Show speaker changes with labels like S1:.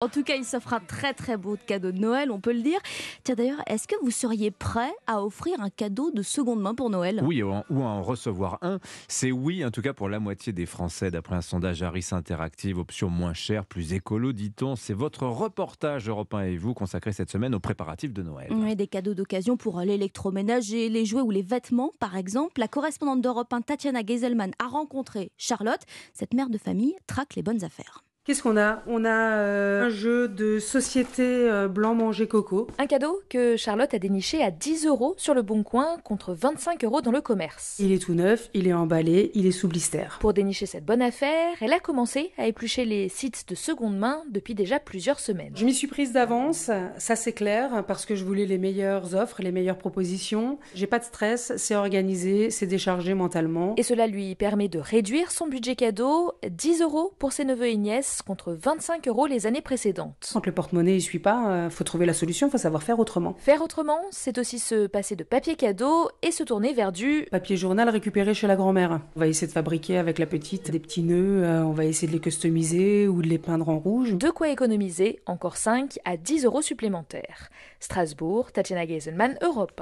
S1: En tout cas, il s'offre un très très beau cadeau de Noël, on peut le dire. Tiens d'ailleurs, est-ce que vous seriez prêt à offrir un cadeau de seconde main pour Noël Oui,
S2: ou à en recevoir un. C'est oui, en tout cas pour la moitié des Français, d'après un sondage Harris Interactive, option moins chère, plus écolo, dit-on. C'est votre reportage européen et vous consacré cette semaine aux préparatifs de Noël.
S1: Oui, des cadeaux d'occasion pour l'électroménager, les jouets ou les vêtements, par exemple. La correspondante d'Europe 1, Tatiana Geiselman, a rencontré Charlotte. Cette mère de famille traque les bonnes affaires. Qu'est-ce qu'on a On
S3: a euh, un jeu de société euh, blanc manger coco. Un cadeau que Charlotte a déniché à 10
S4: euros sur le Bon Coin contre 25 euros dans le commerce.
S3: Il est tout neuf, il est emballé, il est sous blister.
S4: Pour dénicher cette bonne affaire, elle a commencé à éplucher les sites de seconde main depuis déjà plusieurs
S3: semaines. Je m'y suis prise d'avance, ça c'est clair, parce que je voulais les meilleures offres, les meilleures propositions. J'ai pas de stress, c'est organisé, c'est déchargé mentalement. Et cela lui permet de
S4: réduire son budget cadeau, 10 euros pour ses neveux et nièces contre 25 euros les années précédentes.
S3: Quand le porte-monnaie ne suit pas, il euh, faut trouver la solution, il faut savoir faire autrement.
S4: Faire autrement, c'est aussi se passer de papier cadeau et se tourner vers du
S3: papier journal récupéré chez la grand-mère. On va essayer de fabriquer avec la petite des petits nœuds, euh, on va essayer de les customiser ou de les peindre en rouge. De quoi économiser
S4: encore 5 à 10 euros supplémentaires. Strasbourg, Tatiana Geisenmann, Europe.